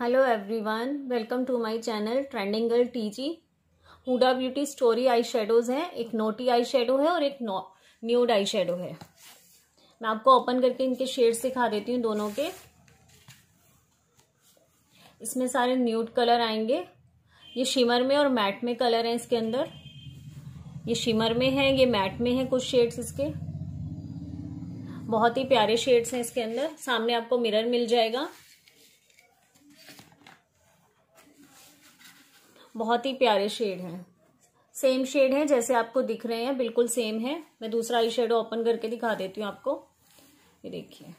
Hello everyone welcome to my channel trending girl TG Huda beauty story eye shadows हैं एक naughty eye shadow है और एक no nude eye shadow है मैं आपको ओपन करके इनके शेड्स दिखा देती हूँ दोनों के इसमें सारे न्यूड कलर आएंगे ये शिमर में और मैट में कलर हैं इसके अंदर ये शिमर में है ये मैट में है कुछ शेड्स इसके बहुत ही प्यारे शेड्स हैं इसके अंदर सामने आपको मिरर मिल जाएगा बहुत ही प्यारे शेड हैं सेम शेड है जैसे आपको दिख रहे हैं बिल्कुल सेम है मैं दूसरा आई शेडो ओपन करके दिखा देती हूँ आपको ये देखिए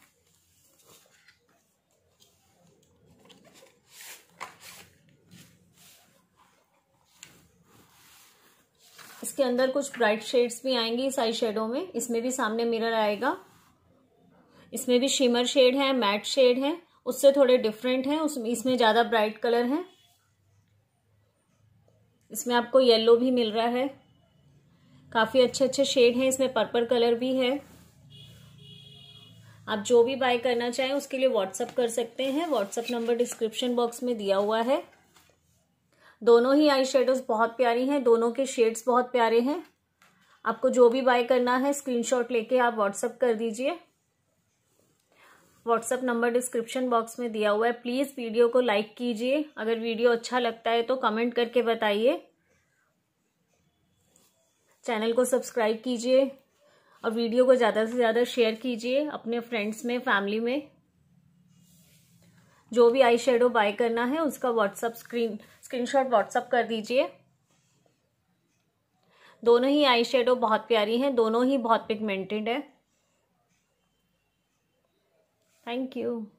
इसके अंदर कुछ ब्राइट शेड्स भी आएंगे इस आई शेडो में इसमें भी सामने मिरर आएगा इसमें भी शिमर शेड है मैट शेड है उससे थोड़े डिफरेंट हैं इसमें ज़्यादा ब्राइट कलर है इसमें आपको येलो भी मिल रहा है काफ़ी अच्छे अच्छे शेड हैं इसमें पर्पल कलर भी है आप जो भी बाय करना चाहें उसके लिए व्हाट्सअप कर सकते हैं व्हाट्सअप नंबर डिस्क्रिप्शन बॉक्स में दिया हुआ है दोनों ही आई शेडोज बहुत प्यारी हैं दोनों के शेड्स बहुत प्यारे हैं आपको जो भी बाय करना है स्क्रीनशॉट लेके आप व्हाट्सअप कर दीजिए व्हाट्सअप नंबर डिस्क्रिप्शन बॉक्स में दिया हुआ है प्लीज़ वीडियो को लाइक कीजिए अगर वीडियो अच्छा लगता है तो कमेंट करके बताइए चैनल को सब्सक्राइब कीजिए और वीडियो को ज़्यादा से ज़्यादा शेयर कीजिए अपने फ्रेंड्स में फैमिली में जो भी आई शेडो बाय करना है उसका व्हाट्सअप स्क्रीन स्क्रीनशॉट व्हाट्सअप कर दीजिए दोनों ही आई शेडो बहुत प्यारी हैं दोनों ही बहुत पिगमेंटेड है Thank you.